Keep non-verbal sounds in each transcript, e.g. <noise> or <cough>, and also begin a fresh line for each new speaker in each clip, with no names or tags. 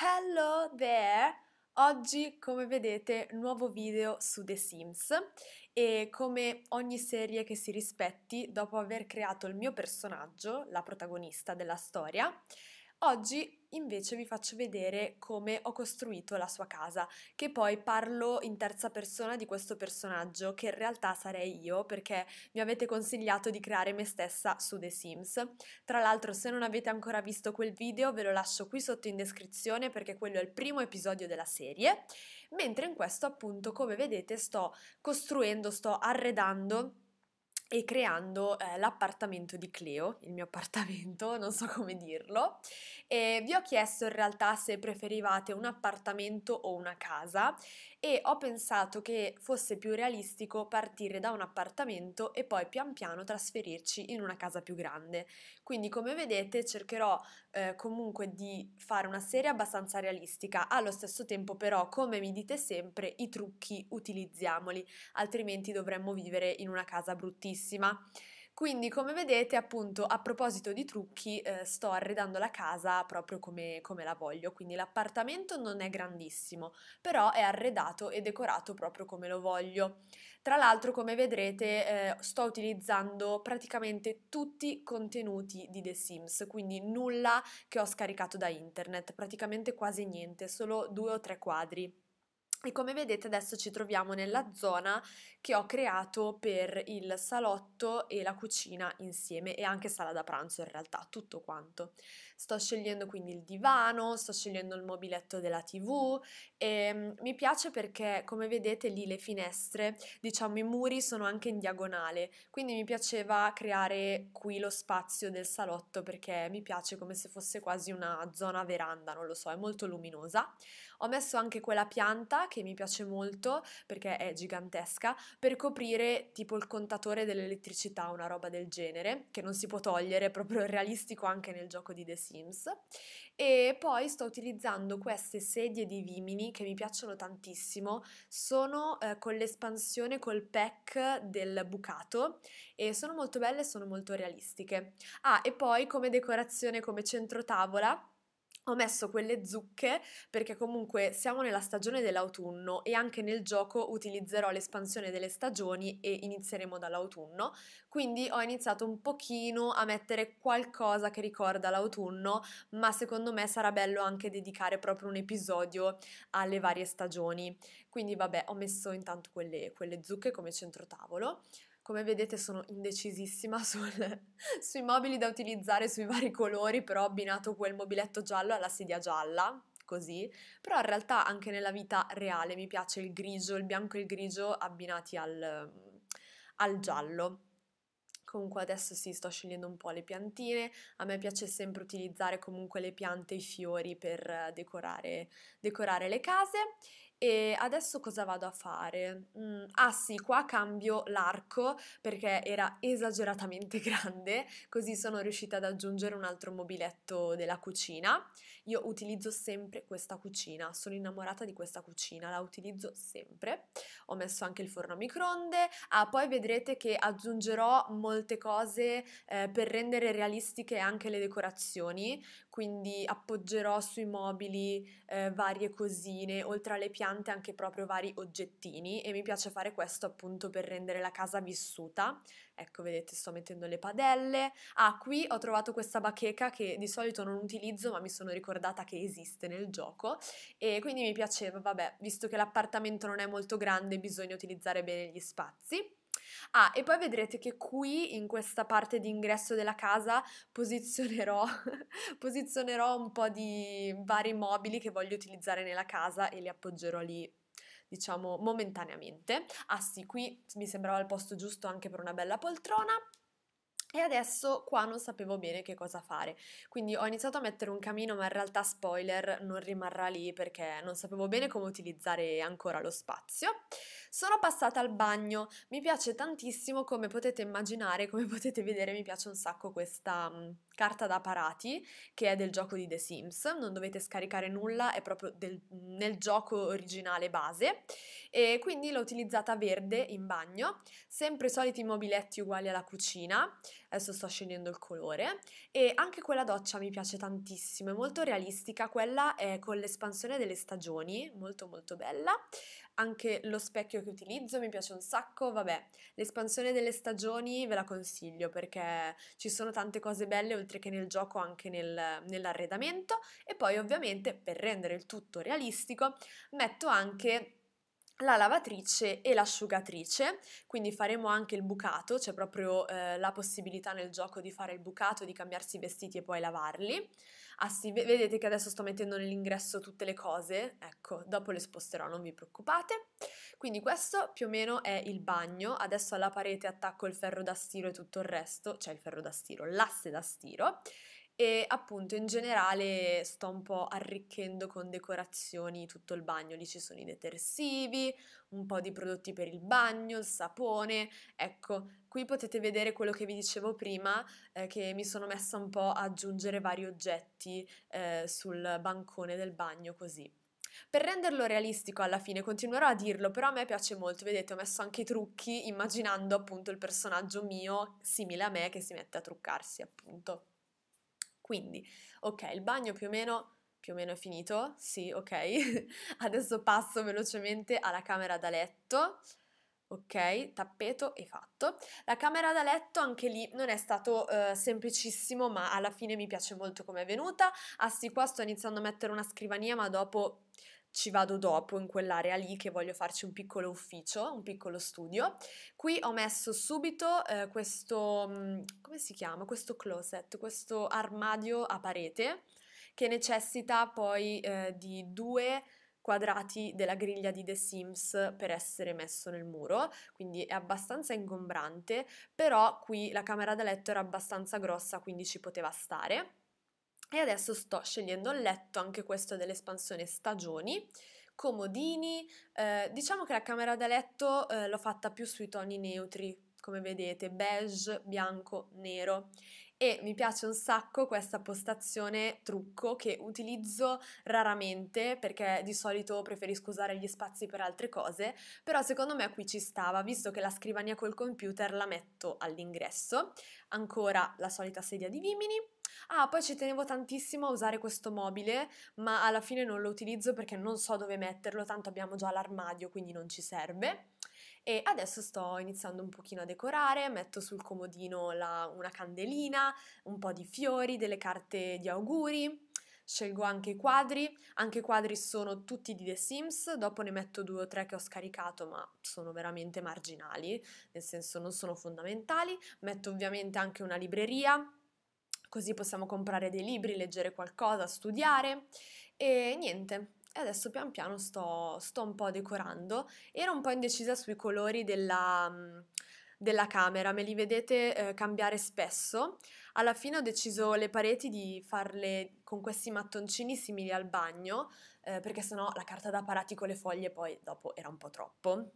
Hello there! Oggi, come vedete, nuovo video su The Sims e come ogni serie che si rispetti, dopo aver creato il mio personaggio, la protagonista della storia, oggi invece vi faccio vedere come ho costruito la sua casa, che poi parlo in terza persona di questo personaggio, che in realtà sarei io, perché mi avete consigliato di creare me stessa su The Sims. Tra l'altro, se non avete ancora visto quel video, ve lo lascio qui sotto in descrizione, perché quello è il primo episodio della serie, mentre in questo appunto, come vedete, sto costruendo, sto arredando e creando eh, l'appartamento di Cleo, il mio appartamento, <laughs> non so come dirlo. E vi ho chiesto in realtà se preferivate un appartamento o una casa e ho pensato che fosse più realistico partire da un appartamento e poi pian piano trasferirci in una casa più grande. Quindi come vedete cercherò eh, comunque di fare una serie abbastanza realistica, allo stesso tempo però come mi dite sempre i trucchi utilizziamoli, altrimenti dovremmo vivere in una casa bruttissima. Quindi come vedete appunto a proposito di trucchi eh, sto arredando la casa proprio come, come la voglio, quindi l'appartamento non è grandissimo, però è arredato e decorato proprio come lo voglio. Tra l'altro come vedrete eh, sto utilizzando praticamente tutti i contenuti di The Sims, quindi nulla che ho scaricato da internet, praticamente quasi niente, solo due o tre quadri. E come vedete adesso ci troviamo nella zona che ho creato per il salotto e la cucina insieme e anche sala da pranzo in realtà, tutto quanto sto scegliendo quindi il divano, sto scegliendo il mobiletto della tv e ehm, mi piace perché come vedete lì le finestre, diciamo i muri sono anche in diagonale, quindi mi piaceva creare qui lo spazio del salotto perché mi piace come se fosse quasi una zona veranda, non lo so, è molto luminosa. Ho messo anche quella pianta che mi piace molto perché è gigantesca per coprire tipo il contatore dell'elettricità, una roba del genere, che non si può togliere, è proprio realistico anche nel gioco di The Sims e poi sto utilizzando queste sedie di Vimini che mi piacciono tantissimo, sono eh, con l'espansione col pack del bucato e sono molto belle e sono molto realistiche. Ah, e poi come decorazione come centro tavola ho messo quelle zucche perché comunque siamo nella stagione dell'autunno e anche nel gioco utilizzerò l'espansione delle stagioni e inizieremo dall'autunno, quindi ho iniziato un pochino a mettere qualcosa che ricorda l'autunno, ma secondo me sarà bello anche dedicare proprio un episodio alle varie stagioni. Quindi vabbè, ho messo intanto quelle, quelle zucche come centrotavolo. Come vedete sono indecisissima <laughs> sul, sui mobili da utilizzare, sui vari colori, però ho abbinato quel mobiletto giallo alla sedia gialla, così, però in realtà anche nella vita reale mi piace il grigio, il bianco e il grigio abbinati al, al giallo. Comunque adesso sì, sto scegliendo un po' le piantine, a me piace sempre utilizzare comunque le piante e i fiori per decorare, decorare le case e adesso cosa vado a fare? Mm, ah sì, qua cambio l'arco perché era esageratamente <laughs> grande, così sono riuscita ad aggiungere un altro mobiletto della cucina. Io utilizzo sempre questa cucina, sono innamorata di questa cucina, la utilizzo sempre. Ho messo anche il forno a microonde. Ah, poi vedrete che aggiungerò molte cose eh, per rendere realistiche anche le decorazioni, quindi appoggerò sui mobili eh, varie cosine, oltre alle piante anche proprio vari oggettini e mi piace fare questo appunto per rendere la casa vissuta. Ecco, vedete, sto mettendo le padelle. Ah, qui ho trovato questa bacheca che di solito non utilizzo, ma mi sono ricordata che esiste nel gioco e quindi mi piaceva, vabbè, visto che l'appartamento non è molto grande, bisogna utilizzare bene gli spazi. Ah, e poi vedrete che qui in questa parte di ingresso della casa posizionerò, <laughs> posizionerò un po' di vari mobili che voglio utilizzare nella casa e li appoggerò lì diciamo momentaneamente. Ah sì, qui mi sembrava il posto giusto anche per una bella poltrona. E adesso qua non sapevo bene che cosa fare, quindi ho iniziato a mettere un camino, ma in realtà spoiler non rimarrà lì perché non sapevo bene come utilizzare ancora lo spazio. Sono passata al bagno, mi piace tantissimo come potete immaginare, come <laughs> potete vedere mi piace un sacco questa mhmm, carta da parati che è del gioco di The Sims, non dovete scaricare nulla, è proprio del, nel gioco originale base e quindi l'ho utilizzata verde in bagno, sempre i soliti mobiletti uguali alla cucina, adesso sto scegliendo il colore e anche quella doccia mi piace tantissimo, è molto realistica, quella è con l'espansione delle stagioni, molto molto bella anche lo specchio che utilizzo mi piace un sacco, vabbè, l'espansione delle stagioni ve la consiglio perché ci sono tante cose belle oltre che nel gioco anche nel, nell'arredamento e poi ovviamente per rendere il tutto realistico metto anche la lavatrice e l'asciugatrice, quindi faremo anche il bucato, c'è proprio eh, la possibilità nel gioco di fare il bucato, di cambiarsi i vestiti e poi lavarli. Ah sì, vedete che adesso sto mettendo nell'ingresso tutte le cose, ecco, dopo le sposterò, non vi preoccupate. Quindi questo più o meno è il bagno, adesso alla parete attacco il ferro da stiro e tutto il resto, cioè il ferro da stiro, l'asse da stiro, e appunto in generale sto un po' arricchendo con decorazioni tutto il bagno, lì ci sono i detersivi, un po' di prodotti per il bagno, il sapone, ecco, qui potete vedere quello che vi dicevo prima, eh, che mi sono messa un po' a aggiungere vari oggetti eh, sul bancone del bagno così. Per renderlo realistico alla fine continuerò a dirlo, però a me piace molto, vedete ho messo anche i trucchi immaginando appunto il personaggio mio simile a me che si mette a truccarsi appunto. Quindi, ok, il bagno più o meno più o meno è finito, sì, ok. <laughs> Adesso passo velocemente alla camera da letto. Ok, tappeto e fatto. La camera da letto anche lì non è stato eh, semplicissimo, ma alla fine mi piace molto come è venuta. Ah sì, qua sto iniziando a mettere una scrivania, ma dopo ci vado dopo in quell'area lì che voglio farci un piccolo ufficio, un piccolo studio. Qui ho messo subito eh, questo, mm, come si chiama? Questo closet, questo armadio a parete che necessita poi eh, di due quadrati della griglia di The Sims per essere messo nel muro, quindi è abbastanza ingombrante, però qui la camera da letto era abbastanza grossa, quindi ci poteva stare. E adesso sto scegliendo il letto, anche questo è dell'espansione stagioni, comodini, eh, diciamo che la camera da letto eh, l'ho fatta più sui toni neutri, come vedete, beige, bianco, nero e mi piace un sacco questa postazione trucco che utilizzo raramente perché di solito preferisco usare gli spazi per altre cose, però secondo me qui ci stava, visto che la scrivania col computer la metto all'ingresso, ancora la solita sedia di Vimini, Ah, poi ci tenevo tantissimo a usare questo mobile, ma alla fine non lo utilizzo perché non so dove metterlo, tanto abbiamo già l'armadio, quindi non ci serve e adesso sto iniziando un pochino a decorare, metto sul comodino la, una candelina, un po' di fiori, delle carte di auguri, scelgo anche i quadri, anche i quadri sono tutti di The Sims, dopo ne metto due o tre che ho scaricato ma sono veramente marginali, nel senso non sono fondamentali, metto ovviamente anche una libreria, così possiamo comprare dei libri, leggere qualcosa, studiare e niente, e adesso pian piano sto, sto un po' decorando. Ero un po' indecisa sui colori della mm, della camera, me li vedete eh, cambiare spesso. Alla fine ho deciso le pareti di farle con questi mattoncini simili al bagno, eh, perché sennò la carta da parati con le foglie poi dopo era un po' troppo.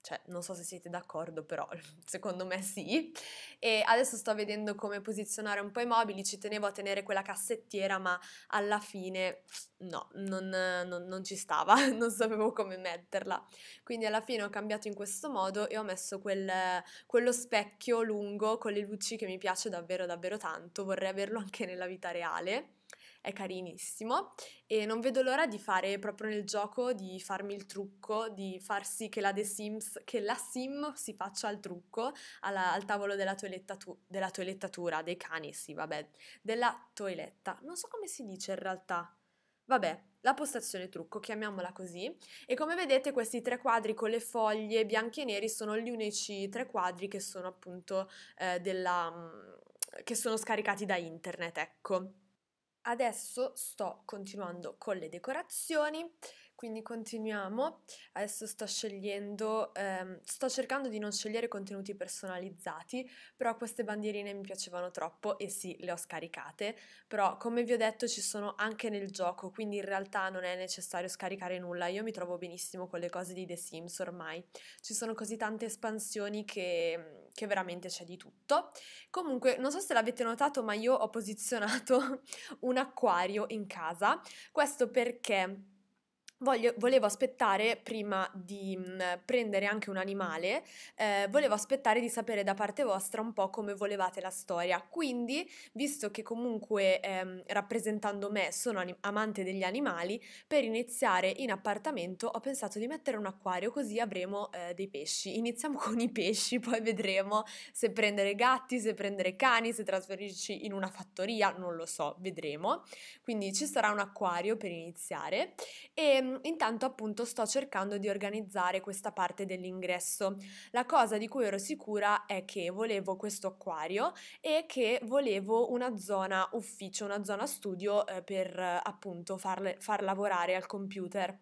Cioè, non so se siete d'accordo, però <laughs> secondo me sì. E adesso sto vedendo come posizionare un po' i mobili, ci tenevo a tenere quella cassettiera, ma alla fine no, non, non, non ci stava, <laughs> non sapevo come metterla. Quindi alla fine ho cambiato in questo modo e ho messo quel, quello specchio lungo con le luci che mi piace davvero davvero tanto, vorrei averlo anche nella vita reale è carinissimo e non vedo l'ora di fare proprio nel gioco, di farmi il trucco, di far sì che la, The Sims, che la Sim si faccia al trucco alla, al tavolo della, toilettatu- della toilettatura, dei cani, sì, vabbè, della toiletta. Non so come si dice in realtà. Vabbè, la postazione trucco, chiamiamola così. E come vedete questi tre quadri con le foglie bianche e neri sono gli unici tre quadri che sono appunto eh, della, mm, che sono scaricati da internet, ecco adesso sto continuando con le decorazioni quindi continuiamo, adesso sto scegliendo, ehm, sto cercando di non scegliere contenuti personalizzati, però queste bandierine mi piacevano troppo e sì, le ho scaricate, però come vi ho detto ci sono anche nel gioco, quindi in realtà non è necessario scaricare nulla, io mi trovo benissimo con le cose di The Sims ormai, ci sono così tante espansioni che, che veramente c'è di tutto. Comunque, non so se l'avete notato, ma io ho posizionato <laughs> un acquario in casa, questo perché Voglio, volevo aspettare, prima di mh, mm, prendere anche un animale, eh, volevo aspettare di sapere da parte vostra un po' come volevate la storia. Quindi, visto che comunque ehm, rappresentando me sono anim- amante degli animali, per iniziare in appartamento ho pensato di mettere un acquario così avremo eh, dei pesci. Iniziamo <laughs> con i pesci, poi vedremo se prendere gatti, se prendere cani, se trasferirci in una fattoria, non lo so, vedremo. Quindi ci sarà un acquario per iniziare. E, Ehm, intanto appunto sto cercando di organizzare questa parte dell'ingresso. La cosa di cui ero sicura è che volevo questo acquario e che volevo una zona ufficio, una zona studio eh, per appunto far, far lavorare al computer.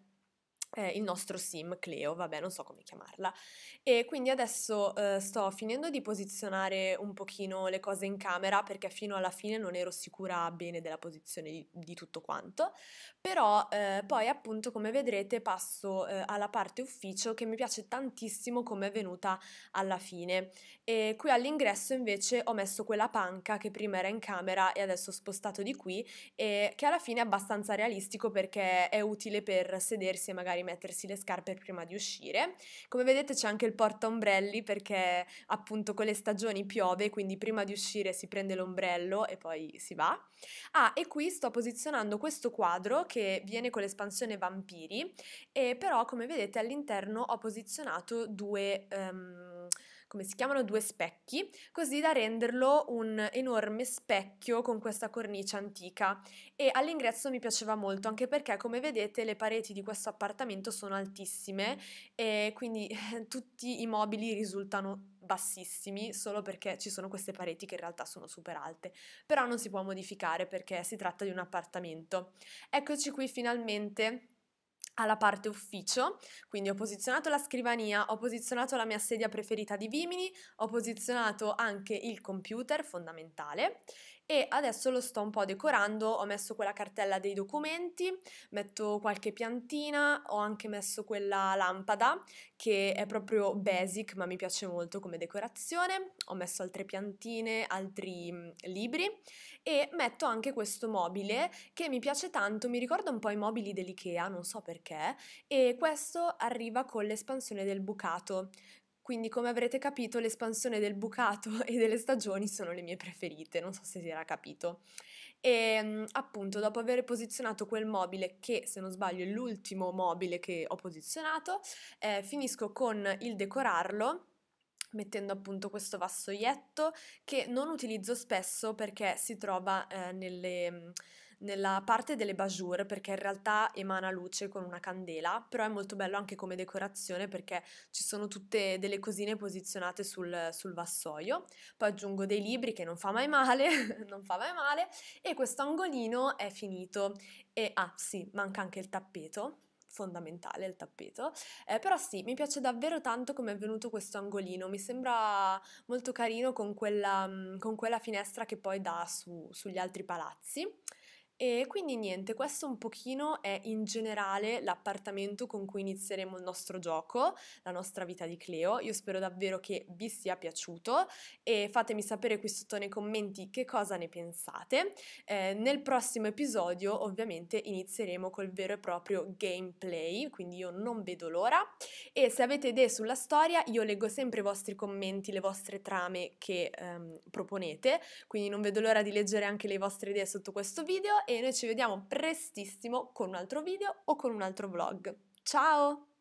Eh, il nostro sim Cleo, vabbè non so come chiamarla. E quindi adesso eh, sto finendo di posizionare un pochino le cose in camera perché fino alla fine non ero sicura bene della posizione di, di tutto quanto però eh, poi appunto come vedrete passo eh, alla parte ufficio che mi piace tantissimo come è venuta alla fine e qui all'ingresso invece ho messo quella panca che prima era in camera e adesso ho spostato di qui e che alla fine è abbastanza realistico perché è utile per sedersi e magari mettersi le scarpe prima di uscire come vedete c'è anche il porta ombrelli perché appunto con le stagioni piove quindi prima di uscire si prende l'ombrello e poi si va Ah, e qui sto posizionando questo quadro che viene con l'espansione Vampiri, e però come vedete all'interno ho posizionato due... Um, come si chiamano, due specchi, così da renderlo un enorme specchio con questa cornice antica. E all'ingresso mi piaceva molto, anche perché come vedete le pareti di questo appartamento sono altissime e quindi <laughs> tutti i mobili risultano bassissimi solo perché ci sono queste pareti che in realtà sono super alte, però non si può modificare perché si tratta di un appartamento. Eccoci qui finalmente alla parte ufficio, quindi ho posizionato la scrivania, ho posizionato la mia sedia preferita di Vimini, ho posizionato anche il computer fondamentale e adesso lo sto un po' decorando, ho messo quella cartella dei documenti, metto qualche piantina, ho anche messo quella lampada che è proprio basic ma mi piace molto come decorazione, ho messo altre piantine, altri mm, libri e metto anche questo mobile che mi piace tanto, mi ricorda un po' i mobili dell'IKEA, non so perché, e questo arriva con l'espansione del bucato, quindi, come avrete capito, l'espansione del bucato <laughs> e delle stagioni sono le mie preferite, non so se si era capito. E ehm, appunto, dopo aver posizionato quel mobile, che se non sbaglio è l'ultimo mobile che ho posizionato, eh, finisco con il decorarlo mettendo appunto questo vassoietto che non utilizzo spesso perché si trova eh, nelle mm, nella parte delle bajour perché in realtà emana luce con una candela, però è molto bello anche come decorazione perché ci sono tutte delle cosine posizionate sul, sul vassoio. Poi aggiungo dei libri che non fa mai male, <laughs> non fa mai male e questo angolino è finito. E ah sì, manca anche il tappeto fondamentale il tappeto, eh, però sì, mi piace davvero tanto come è venuto questo angolino, mi sembra molto carino con quella, mm, con quella finestra che poi dà su, sugli altri palazzi. E quindi niente, questo un pochino è in generale l'appartamento con cui inizieremo il nostro gioco, la nostra vita di Cleo. Io spero davvero che vi sia piaciuto e fatemi sapere qui sotto nei commenti che cosa ne pensate. Eh, nel prossimo episodio ovviamente inizieremo col vero e proprio gameplay, quindi io non vedo l'ora. E se avete idee sulla storia io leggo sempre i vostri commenti, le vostre trame che ehm, proponete, quindi non vedo l'ora di leggere anche le vostre idee sotto questo video e noi ci vediamo prestissimo con un altro video o con un altro vlog. Ciao!